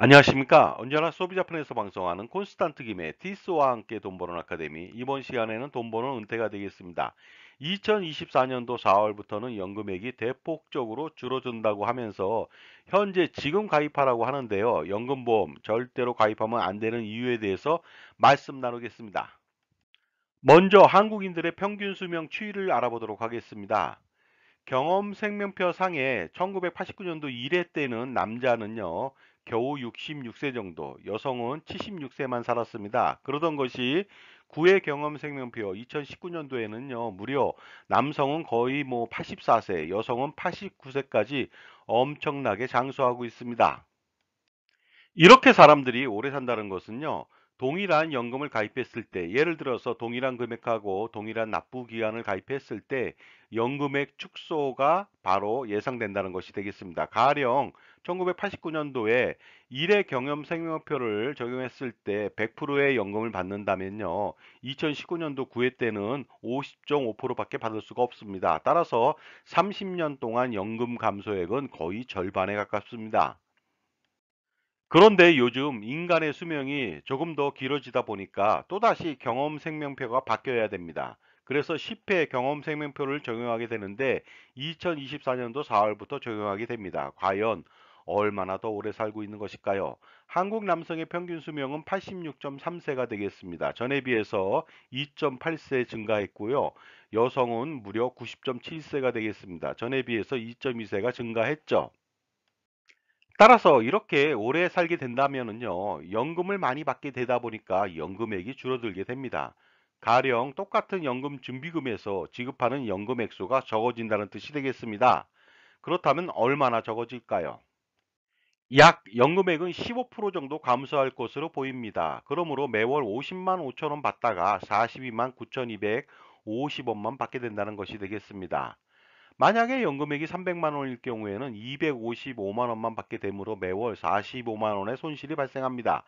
안녕하십니까 언제나 소비자편에서 방송하는 콘스탄트 김의 디스와 함께 돈 버는 아카데미 이번 시간에는 돈 버는 은퇴가 되겠습니다 2024년도 4월부터는 연금액이 대폭적으로 줄어든다고 하면서 현재 지금 가입하라고 하는데요 연금보험 절대로 가입하면 안 되는 이유에 대해서 말씀 나누겠습니다 먼저 한국인들의 평균 수명 추이를 알아보도록 하겠습니다 경험 생명표 상에 1989년도 1회 때는 남자는요 겨우 66세 정도, 여성은 76세만 살았습니다. 그러던 것이 구의 경험 생명표 2019년도에는요 무려 남성은 거의 뭐 84세 여성은 89세까지 엄청나게 장수하고 있습니다 이렇게 사람들이 오래 산다는 것은요 동일한 연금을 가입했을 때 예를 들어서 동일한 금액하고 동일한 납부 기한을 가입했을 때 연금액 축소가 바로 예상된다는 것이 되겠습니다 가령 1989년도에 일회 경험 생명표를 적용했을 때 100%의 연금을 받는다면요. 2019년도 9회 때는 50.5%밖에 받을 수가 없습니다. 따라서 30년 동안 연금 감소액은 거의 절반에 가깝습니다. 그런데 요즘 인간의 수명이 조금 더 길어지다 보니까 또다시 경험 생명표가 바뀌어야 됩니다. 그래서 10회 경험 생명표를 적용하게 되는데 2024년도 4월부터 적용하게 됩니다. 과연 얼마나 더 오래 살고 있는 것일까요? 한국 남성의 평균 수명은 86.3세가 되겠습니다. 전에 비해서 2.8세 증가했고요. 여성은 무려 90.7세가 되겠습니다. 전에 비해서 2.2세가 증가했죠. 따라서 이렇게 오래 살게 된다면요 연금을 많이 받게 되다 보니까 연금액이 줄어들게 됩니다. 가령 똑같은 연금 준비금에서 지급하는 연금 액수가 적어진다는 뜻이 되겠습니다. 그렇다면 얼마나 적어질까요? 약 연금액은 15% 정도 감소할 것으로 보입니다. 그러므로 매월 50만 5천원 받다가 42만 9,250원만 받게 된다는 것이 되겠습니다. 만약에 연금액이 300만원일 경우에는 255만원만 받게 되므로 매월 45만원의 손실이 발생합니다.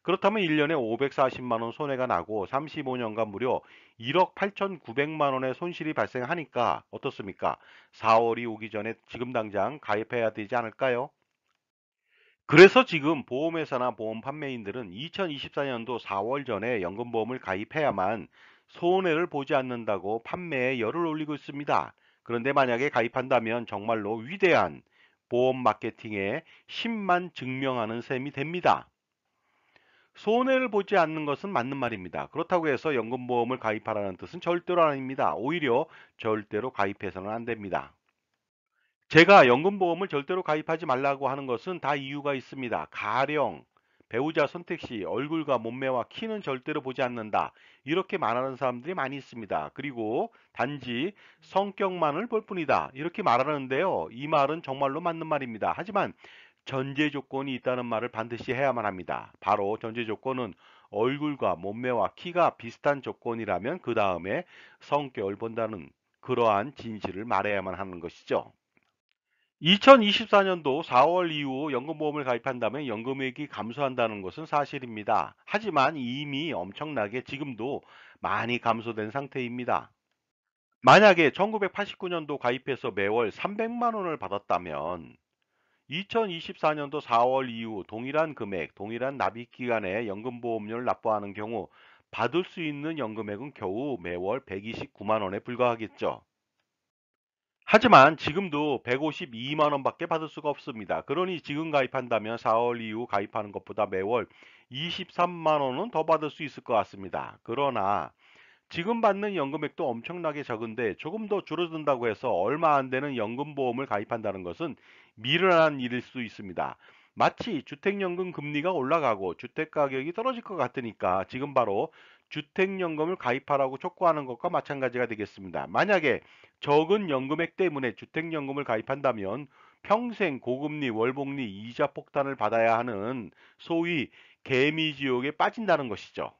그렇다면 1년에 540만원 손해가 나고 35년간 무려 1억 8,900만원의 손실이 발생하니까 어떻습니까? 4월이 오기 전에 지금 당장 가입해야 되지 않을까요? 그래서 지금 보험회사나 보험 판매인들은 2024년도 4월 전에 연금보험을 가입해야만 손해를 보지 않는다고 판매에 열을 올리고 있습니다. 그런데 만약에 가입한다면 정말로 위대한 보험 마케팅에1 0만 증명하는 셈이 됩니다. 손해를 보지 않는 것은 맞는 말입니다. 그렇다고 해서 연금보험을 가입하라는 뜻은 절대로 아닙니다. 오히려 절대로 가입해서는 안 됩니다. 제가 연금보험을 절대로 가입하지 말라고 하는 것은 다 이유가 있습니다. 가령 배우자 선택 시 얼굴과 몸매와 키는 절대로 보지 않는다. 이렇게 말하는 사람들이 많이 있습니다. 그리고 단지 성격만을 볼 뿐이다. 이렇게 말하는데요. 이 말은 정말로 맞는 말입니다. 하지만 전제 조건이 있다는 말을 반드시 해야만 합니다. 바로 전제 조건은 얼굴과 몸매와 키가 비슷한 조건이라면 그 다음에 성격을 본다는 그러한 진실을 말해야만 하는 것이죠. 2024년도 4월 이후 연금보험을 가입한다면 연금액이 감소한다는 것은 사실입니다. 하지만 이미 엄청나게 지금도 많이 감소된 상태입니다. 만약에 1989년도 가입해서 매월 300만원을 받았다면 2024년도 4월 이후 동일한 금액, 동일한 납입기간에 연금보험료를 납부하는 경우 받을 수 있는 연금액은 겨우 매월 129만원에 불과하겠죠. 하지만 지금도 152만 원밖에 받을 수가 없습니다. 그러니 지금 가입한다면 4월 이후 가입하는 것보다 매월 23만 원은 더 받을 수 있을 것 같습니다. 그러나 지금 받는 연금액도 엄청나게 적은데 조금 더 줄어든다고 해서 얼마 안 되는 연금보험을 가입한다는 것은 미련한 일일 수 있습니다. 마치 주택연금 금리가 올라가고 주택가격이 떨어질 것 같으니까 지금 바로 주택연금을 가입하라고 촉구하는 것과 마찬가지가 되겠습니다. 만약에 적은 연금액 때문에 주택연금을 가입한다면 평생 고금리, 월복리, 이자 폭탄을 받아야 하는 소위 개미지옥에 빠진다는 것이죠.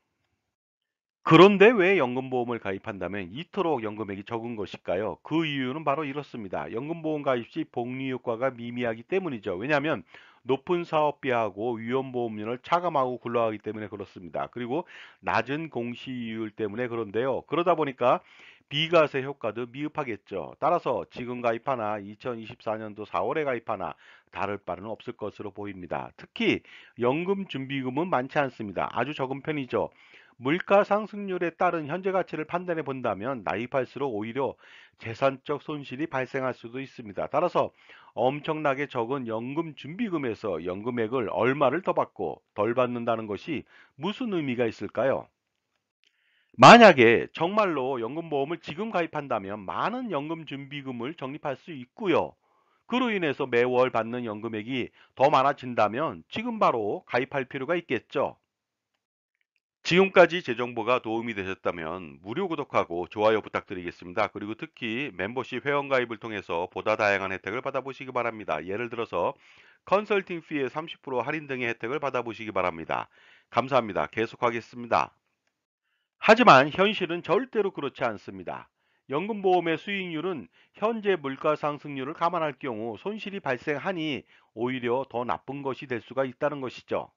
그런데 왜 연금보험을 가입한다면 이토록 연금액이 적은 것일까요? 그 이유는 바로 이렇습니다. 연금보험 가입 시 복리 효과가 미미하기 때문이죠. 왜냐하면 높은 사업비하고 위험보험료를 차감하고 굴러가기 때문에 그렇습니다. 그리고 낮은 공시이율 때문에 그런데요. 그러다 보니까 비과세 효과도 미흡하겠죠. 따라서 지금 가입하나 2024년도 4월에 가입하나 다를 바는 없을 것으로 보입니다. 특히 연금준비금은 많지 않습니다. 아주 적은 편이죠. 물가 상승률에 따른 현재 가치를 판단해 본다면 나이팔수록 오히려 재산적 손실이 발생할 수도 있습니다. 따라서 엄청나게 적은 연금 준비금에서 연금액을 얼마를 더 받고 덜 받는다는 것이 무슨 의미가 있을까요? 만약에 정말로 연금보험을 지금 가입한다면 많은 연금 준비금을 적립할 수 있고요. 그로 인해서 매월 받는 연금액이 더 많아진다면 지금 바로 가입할 필요가 있겠죠. 지금까지 제 정보가 도움이 되셨다면 무료 구독하고 좋아요 부탁드리겠습니다. 그리고 특히 멤버십 회원가입을 통해서 보다 다양한 혜택을 받아보시기 바랍니다. 예를 들어서 컨설팅 피의 30% 할인 등의 혜택을 받아보시기 바랍니다. 감사합니다. 계속하겠습니다. 하지만 현실은 절대로 그렇지 않습니다. 연금보험의 수익률은 현재 물가상승률을 감안할 경우 손실이 발생하니 오히려 더 나쁜 것이 될 수가 있다는 것이죠.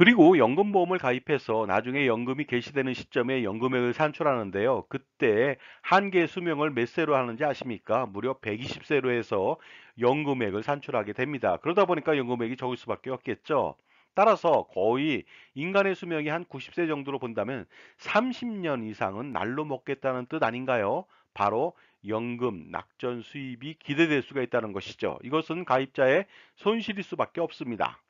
그리고 연금보험을 가입해서 나중에 연금이 개시되는 시점에 연금액을 산출하는데요. 그때 한개 수명을 몇 세로 하는지 아십니까? 무려 120세로 해서 연금액을 산출하게 됩니다. 그러다 보니까 연금액이 적을 수밖에 없겠죠. 따라서 거의 인간의 수명이 한 90세 정도로 본다면 30년 이상은 날로 먹겠다는 뜻 아닌가요? 바로 연금, 낙전 수입이 기대될 수가 있다는 것이죠. 이것은 가입자의 손실일 수밖에 없습니다.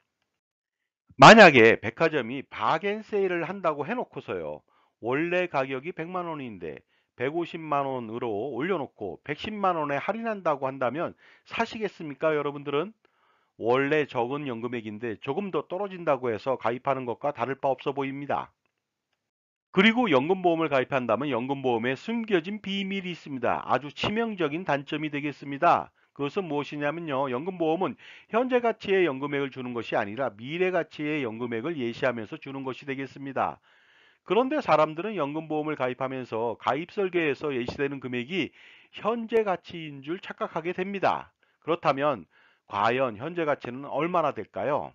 만약에 백화점이 바겐 세일을 한다고 해놓고서요. 원래 가격이 100만 원인데 150만 원으로 올려놓고 110만 원에 할인한다고 한다면 사시겠습니까 여러분들은? 원래 적은 연금액인데 조금 더 떨어진다고 해서 가입하는 것과 다를 바 없어 보입니다. 그리고 연금보험을 가입한다면 연금보험에 숨겨진 비밀이 있습니다. 아주 치명적인 단점이 되겠습니다. 그것은 무엇이냐면요. 연금보험은 현재 가치의 연금액을 주는 것이 아니라 미래 가치의 연금액을 예시하면서 주는 것이 되겠습니다. 그런데 사람들은 연금보험을 가입하면서 가입 설계에서 예시되는 금액이 현재 가치인 줄 착각하게 됩니다. 그렇다면 과연 현재 가치는 얼마나 될까요?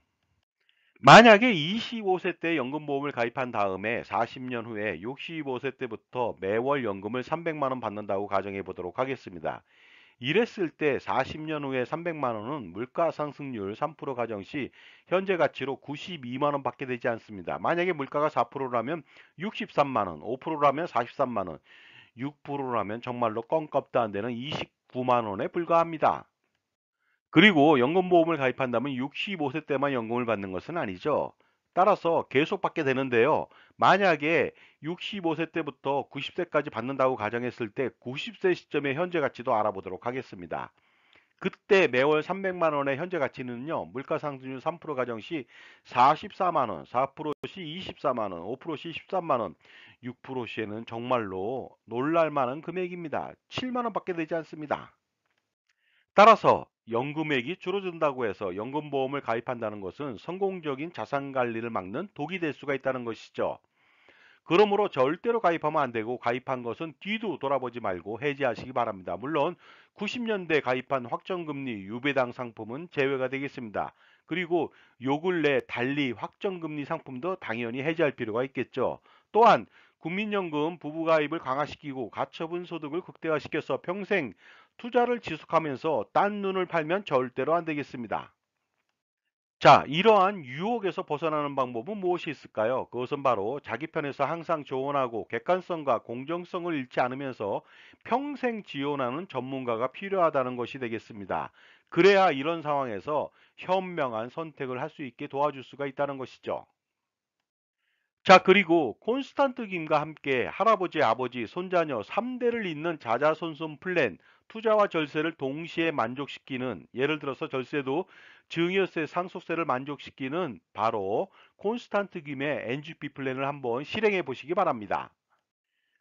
만약에 25세 때 연금보험을 가입한 다음에 40년 후에 65세 때부터 매월 연금을 300만원 받는다고 가정해 보도록 하겠습니다. 이랬을 때 40년 후에 300만 원은 물가 상승률 3% 가정 시 현재 가치로 92만 원밖에 되지 않습니다. 만약에 물가가 4%라면 63만 원, 5%라면 43만 원, 6%라면 정말로 껌값도 안 되는 29만 원에 불과합니다. 그리고 연금보험을 가입한다면 65세 때만 연금을 받는 것은 아니죠. 따라서 계속 받게 되는데요. 만약에 65세 때부터 90세까지 받는다고 가정했을 때 90세 시점의 현재 가치도 알아보도록 하겠습니다. 그때 매월 300만원의 현재 가치는요. 물가상승률 3% 가정 시 44만원, 4%시 24만원, 5%시 13만원, 6%시에는 정말로 놀랄만한 금액입니다. 7만원 밖에 되지 않습니다. 따라서 연금액이 줄어든다고 해서 연금보험을 가입한다는 것은 성공적인 자산관리를 막는 독이 될 수가 있다는 것이죠. 그러므로 절대로 가입하면 안 되고 가입한 것은 뒤도 돌아보지 말고 해지하시기 바랍니다. 물론 90년대 가입한 확정금리 유배당 상품은 제외가 되겠습니다. 그리고 요 근래 달리 확정금리 상품도 당연히 해지할 필요가 있겠죠. 또한 국민연금 부부가입을 강화시키고 가처분 소득을 극대화시켜서 평생 투자를 지속하면서 딴 눈을 팔면 절대로 안 되겠습니다. 자, 이러한 유혹에서 벗어나는 방법은 무엇이 있을까요? 그것은 바로 자기 편에서 항상 조언하고 객관성과 공정성을 잃지 않으면서 평생 지원하는 전문가가 필요하다는 것이 되겠습니다. 그래야 이런 상황에서 현명한 선택을 할 수 있게 도와줄 수가 있다는 것이죠. 자 그리고 콘스탄트 김과 함께 할아버지 아버지 손자녀 3대를 잇는 자자손손 플랜 투자와 절세를 동시에 만족시키는 예를 들어서 절세도 증여세 상속세를 만족시키는 바로 콘스탄트 김의 NGP 플랜을 한번 실행해 보시기 바랍니다.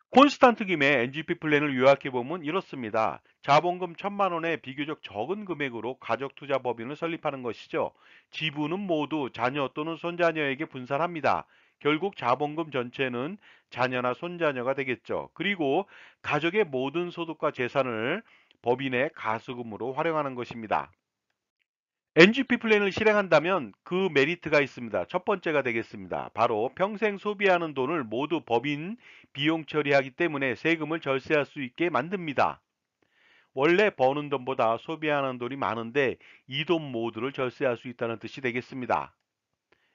콘스탄트 김의 NGP 플랜을 요약해보면 이렇습니다. 자본금 1천만원에 비교적 적은 금액으로 가족투자 법인을 설립하는 것이죠. 지분은 모두 자녀 또는 손자녀에게 분산합니다. 결국 자본금 전체는 자녀나 손자녀가 되겠죠. 그리고 가족의 모든 소득과 재산을 법인의 가수금으로 활용하는 것입니다. NGP 플랜을 실행한다면 그 메리트가 있습니다. 첫 번째가 되겠습니다. 바로 평생 소비하는 돈을 모두 법인 비용 처리하기 때문에 세금을 절세할 수 있게 만듭니다. 원래 버는 돈보다 소비하는 돈이 많은데 이 돈 모두를 절세할 수 있다는 뜻이 되겠습니다.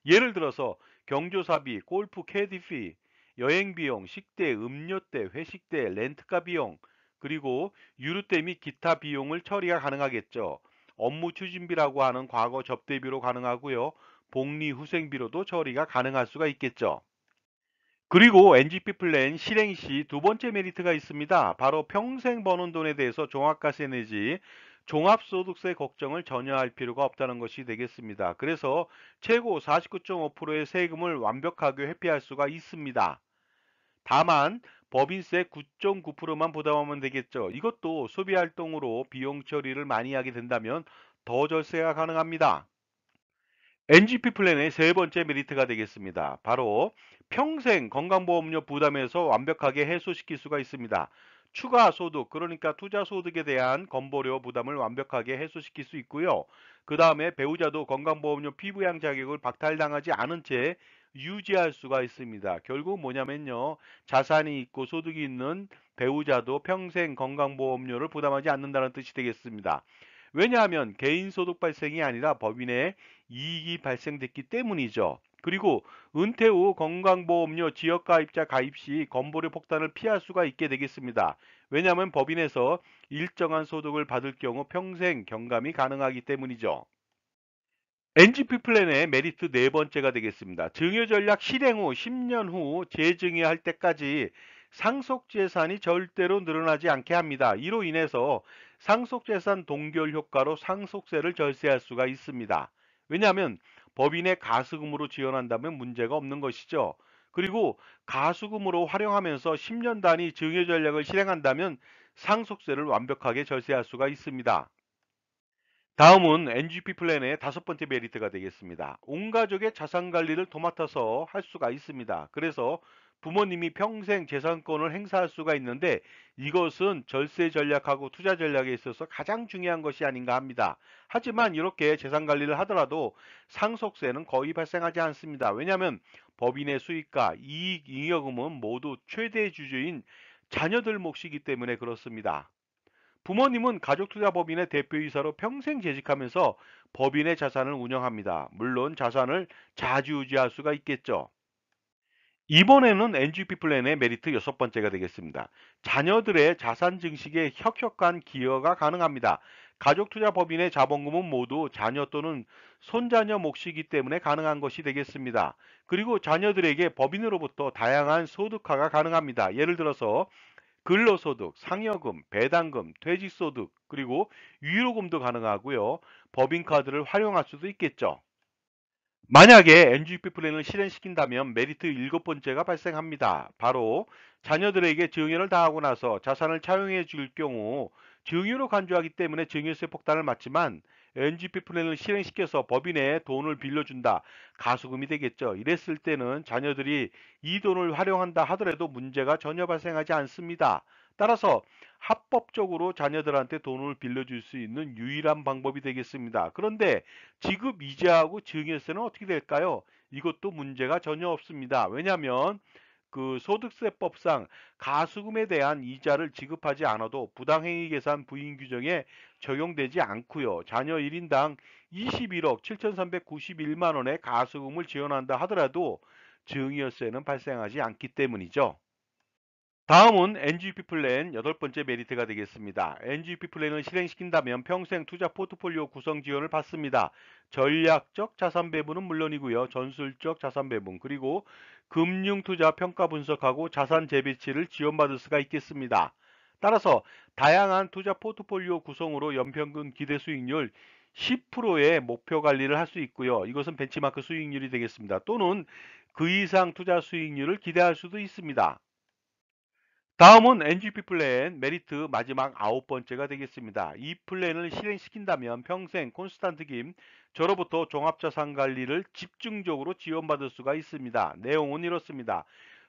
예를 들어서 경조사비, 골프 캐디피, 여행 비용, 식대, 음료대, 회식대, 렌트카 비용, 그리고 유류대 및 기타 비용을 처리가 가능하겠죠. 업무 추진비라고 하는 과거 접대비로 가능하고요. 복리 후생비로도 처리가 가능할 수가 있겠죠. 그리고 NGP 플랜 실행 시 두 번째 메리트가 있습니다. 바로 평생 버는 돈에 대해서 종합과세 내지 종합소득세 걱정을 전혀 할 필요가 없다는 것이 되겠습니다. 그래서 최고 49.5%의 세금을 완벽하게 회피할 수가 있습니다. 다만 법인세 9.9%만 부담하면 되겠죠. 이것도 소비활동으로 비용 처리를 많이 하게 된다면 더 절세가 가능합니다. NGP 플랜의 세 번째 메리트가 되겠습니다. 바로 평생 건강보험료 부담에서 완벽하게 해소시킬 수가 있습니다. 추가 소득 그러니까 투자 소득에 대한 건보료 부담을 완벽하게 해소시킬 수 있고요. 그 다음에 배우자도 건강보험료 피부양 자격을 박탈당하지 않은 채 유지할 수가 있습니다. 결국 뭐냐면요. 자산이 있고 소득이 있는 배우자도 평생 건강보험료를 부담하지 않는다는 뜻이 되겠습니다. 왜냐하면 개인소득 발생이 아니라 법인의 이익이 발생됐기 때문이죠. 그리고 은퇴 후 건강보험료 지역가입자 가입 시 건보료 폭탄을 피할 수가 있게 되겠습니다. 왜냐하면 법인에서 일정한 소득을 받을 경우 평생 경감이 가능하기 때문이죠. NGP 플랜의 메리트 네 번째가 되겠습니다. 증여 전략 실행 후 10년 후 재증여할 때까지 상속 재산이 절대로 늘어나지 않게 합니다. 이로 인해서 상속 재산 동결 효과로 상속세를 절세할 수가 있습니다. 왜냐하면 법인의 가수금으로 지원한다면 문제가 없는 것이죠. 그리고 가수금으로 활용하면서 10년 단위 증여 전략을 실행한다면 상속세를 완벽하게 절세할 수가 있습니다. 다음은 NGP 플랜의 다섯 번째 메리트가 되겠습니다. 온 가족의 자산 관리를 도맡아서 할 수가 있습니다. 그래서 부모님이 평생 재산권을 행사할 수가 있는데 이것은 절세 전략하고 투자 전략에 있어서 가장 중요한 것이 아닌가 합니다. 하지만 이렇게 재산 관리를 하더라도 상속세는 거의 발생하지 않습니다. 왜냐하면 법인의 수익과 이익 잉여금은 모두 최대 주주인 자녀들 몫이기 때문에 그렇습니다. 부모님은 가족투자법인의 대표이사로 평생 재직하면서 법인의 자산을 운영합니다. 물론 자산을 자주유지할 수가 있겠죠. 이번에는 NGP 플랜의 메리트 여섯 번째가 되겠습니다. 자녀들의 자산 증식에 혁혁한 기여가 가능합니다. 가족투자법인의 자본금은 모두 자녀 또는 손자녀 몫이기 때문에 가능한 것이 되겠습니다. 그리고 자녀들에게 법인으로부터 다양한 소득화가 가능합니다. 예를 들어서 근로소득, 상여금, 배당금, 퇴직소득, 그리고 위로금도 가능하고요. 법인카드를 활용할 수도 있겠죠. 만약에 NGP 플랜을 실행시킨다면 메리트 일곱 번째가 발생합니다. 바로 자녀들에게 증여를 당하고 나서 자산을 차용해 줄 경우 증여로 간주하기 때문에 증여세 폭탄을 맞지만 NGP 플랜을 실행시켜서 법인에 돈을 빌려준다. 가수금이 되겠죠. 이랬을 때는 자녀들이 이 돈을 활용한다 하더라도 문제가 전혀 발생하지 않습니다. 따라서 합법적으로 자녀들한테 돈을 빌려줄 수 있는 유일한 방법이 되겠습니다. 그런데 지급 이자하고 증여세는 어떻게 될까요? 이것도 문제가 전혀 없습니다. 왜냐하면 그 소득세법상 가수금에 대한 이자를 지급하지 않아도 부당행위 계산 부인 규정에 적용되지 않고요. 자녀 1인당 21억 7,391만 원의 가수금을 지원한다 하더라도 증여세는 발생하지 않기 때문이죠. 다음은 NGP 플랜 여덟 번째 메리트가 되겠습니다. NGP 플랜을 실행시킨다면 평생 투자 포트폴리오 구성 지원을 받습니다. 전략적 자산 배분은 물론이고요. 전술적 자산 배분 그리고 금융 투자 평가 분석하고 자산 재배치를 지원받을 수가 있겠습니다. 따라서 다양한 투자 포트폴리오 구성으로 연평균 기대 수익률 10%의 목표 관리를 할 수 있고요. 이것은 벤치마크 수익률이 되겠습니다. 또는 그 이상 투자 수익률을 기대할 수도 있습니다. 다음은 NGP 플랜 메리트 마지막 아홉 번째가 되겠습니다. 이 플랜을 실행시킨다면 평생 콘스탄트 김 저로부터 종합자산 관리를 집중적으로 지원받을 수가 있습니다. 내용은 이렇습니다.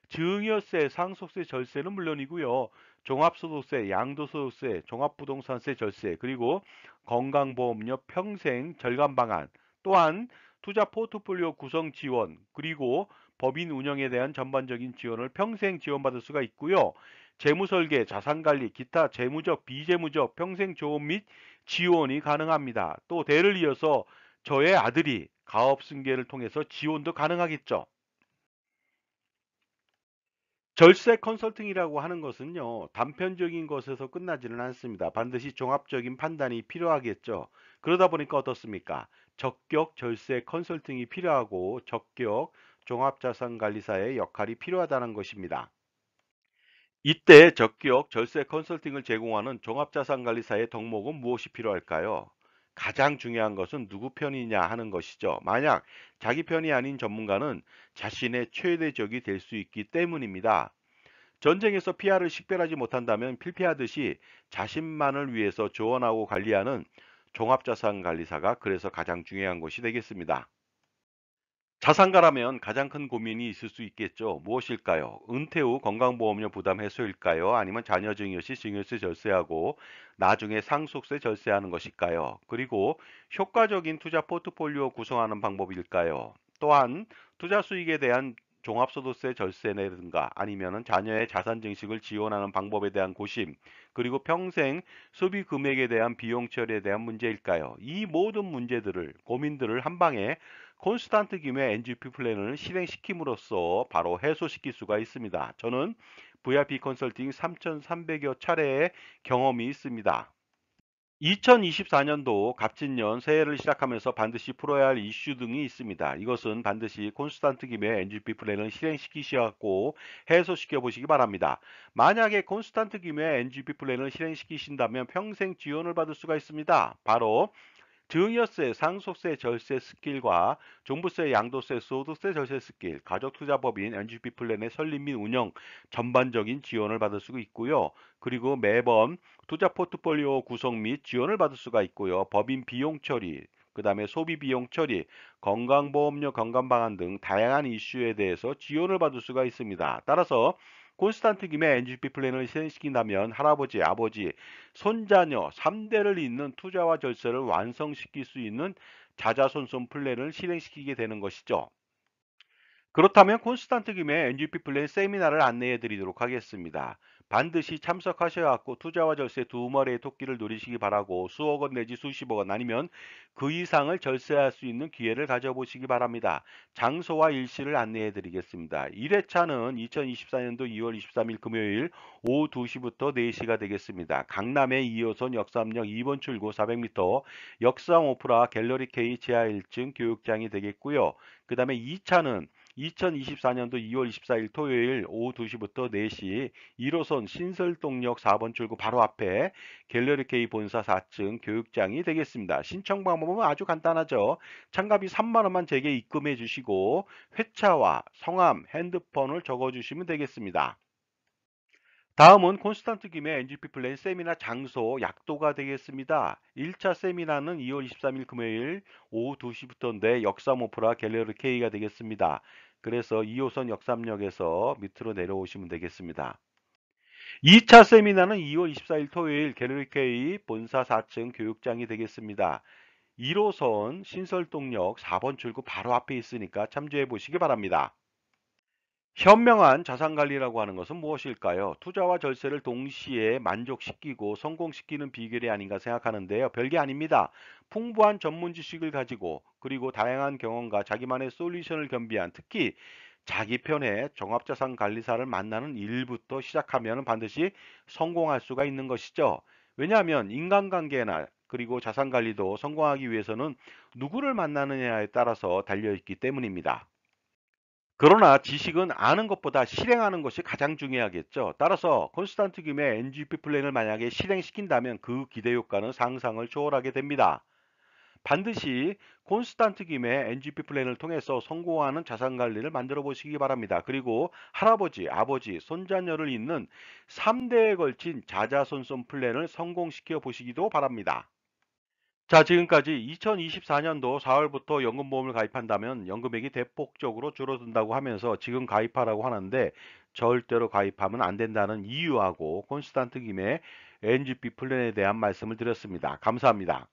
증여세, 상속세, 절세는 물론이고요. 종합소득세, 양도소득세, 종합부동산세 절세, 그리고 건강보험료 평생 절감 방안, 또한 투자 포트폴리오 구성 지원, 그리고 법인 운영에 대한 전반적인 지원을 평생 지원받을 수가 있고요. 재무설계, 자산관리, 기타 재무적, 비재무적, 평생조언 및 지원이 가능합니다. 또 대를 이어서 저의 아들이 가업승계를 통해서 지원도 가능하겠죠. 절세 컨설팅이라고 하는 것은요 단편적인 것에서 끝나지는 않습니다 반드시 종합적인 판단이 필요하겠죠 그러다 보니까 어떻습니까 적격 절세 컨설팅이 필요하고 적격 종합자산관리사의 역할이 필요하다는 것입니다 이때 적기역 절세 컨설팅을 제공하는 종합자산관리사의 덕목은 무엇이 필요할까요? 가장 중요한 것은 누구 편이냐 하는 것이죠. 만약 자기 편이 아닌 전문가는 자신의 최대 적이 될 수 있기 때문입니다. 전쟁에서 피하를 식별하지 못한다면 필피하듯이 자신만을 위해서 조언하고 관리하는 종합자산관리사가 그래서 가장 중요한 것이 되겠습니다. 자산가라면 가장 큰 고민이 있을 수 있겠죠. 무엇일까요? 은퇴 후 건강보험료 부담 해소일까요? 아니면 자녀 증여 시 증여세 절세하고 나중에 상속세 절세하는 것일까요? 그리고 효과적인 투자 포트폴리오 구성하는 방법일까요? 또한 투자 수익에 대한 종합소득세 절세라든가 아니면 자녀의 자산 증식을 지원하는 방법에 대한 고심 그리고 평생 소비 금액에 대한 비용 처리에 대한 문제일까요? 이 모든 문제들을 고민들을 한 방에 콘스탄트 김의 NGP 플랜을 실행시킴으로써 바로 해소시킬 수가 있습니다. 저는 VIP 컨설팅 3,300여 차례의 경험이 있습니다. 2024년도 갑진년 새해를 시작하면서 반드시 풀어야 할 이슈 등이 있습니다. 이것은 반드시 콘스탄트 김의 NGP 플랜을 실행시키시고 해소시켜 보시기 바랍니다. 만약에 콘스탄트 김의 NGP 플랜을 실행시키신다면 평생 지원을 받을 수가 있습니다. 바로 증여세, 상속세 절세 스킬과 종부세, 양도세, 소득세 절세 스킬, 가족투자법인 NGP 플랜의 설립 및 운영 전반적인 지원을 받을 수 있고요. 그리고 매번 투자 포트폴리오 구성 및 지원을 받을 수가 있고요. 법인 비용 처리, 그 다음에 소비 비용 처리, 건강보험료, 건강방안 등 다양한 이슈에 대해서 지원을 받을 수가 있습니다. 따라서 콘스탄트 김의 NGP 플랜을 실행시킨다면 할아버지, 아버지, 손자녀 3대를 잇는 투자와 절세를 완성시킬 수 있는 자자손손 플랜을 실행시키게 되는 것이죠. 그렇다면 콘스탄트 김의 NGP 플랜 세미나를 안내해 드리도록 하겠습니다. 반드시 참석하셔야 하고 투자와 절세 두 마리의 토끼를 노리시기 바라고 수억 원 내지 수십억 원 아니면 그 이상을 절세할 수 있는 기회를 가져보시기 바랍니다. 장소와 일시를 안내해 드리겠습니다. 1회차는 2024년도 2월 23일 금요일 오후 2시부터 4시가 되겠습니다. 강남의 2호선 역삼역 2번 출구 400m 역삼 오프라 갤러리 K 지하 1층 교육장이 되겠고요. 그 다음에 2차는 2024년도 2월 24일 토요일 오후 2시부터 4시 1호선 신설동역 4번 출구 바로 앞에 갤러리 K 본사 4층 교육장이 되겠습니다. 신청 방법은 아주 간단하죠. 참가비 3만원만 제게 입금해 주시고 회차와 성함, 핸드폰을 적어주시면 되겠습니다. 다음은 콘스탄트 김의 NGP 플랜 세미나 장소 약도가 되겠습니다. 1차 세미나는 2월 23일 금요일 오후 2시부터인데 역사모프라 갤러리 K가 되겠습니다. 그래서 2호선 역삼역에서 밑으로 내려오시면 되겠습니다. 2차 세미나는 2월 24일 토요일 갤러리 K 본사 4층 교육장이 되겠습니다. 1호선 신설동역 4번 출구 바로 앞에 있으니까 참조해 보시기 바랍니다. 현명한 자산관리라고 하는 것은 무엇일까요? 투자와 절세를 동시에 만족시키고 성공시키는 비결이 아닌가 생각하는데요. 별게 아닙니다. 풍부한 전문 지식을 가지고 그리고 다양한 경험과 자기만의 솔루션을 겸비한 특히 자기 편의 종합자산 관리사를 만나는 일부터 시작하면 반드시 성공할 수가 있는 것이죠. 왜냐하면 인간관계나 그리고 자산관리도 성공하기 위해서는 누구를 만나느냐에 따라서 달려있기 때문입니다. 그러나 지식은 아는 것보다 실행하는 것이 가장 중요하겠죠. 따라서 콘스탄트 김의 NGP 플랜을 만약에 실행시킨다면 그 기대 효과는 상상을 초월하게 됩니다. 반드시 콘스탄트 김의 NGP 플랜을 통해서 성공하는 자산 관리를 만들어 보시기 바랍니다. 그리고 할아버지, 아버지, 손자녀를 잇는 3대에 걸친 자자손손 플랜을 성공시켜 보시기도 바랍니다. 자, 지금까지 2024년도 4월부터 연금보험을 가입한다면 연금액이 대폭적으로 줄어든다고 하면서 지금 가입하라고 하는데 절대로 가입하면 안 된다는 이유하고 콘스탄트 김의 NGP 플랜에 대한 말씀을 드렸습니다. 감사합니다.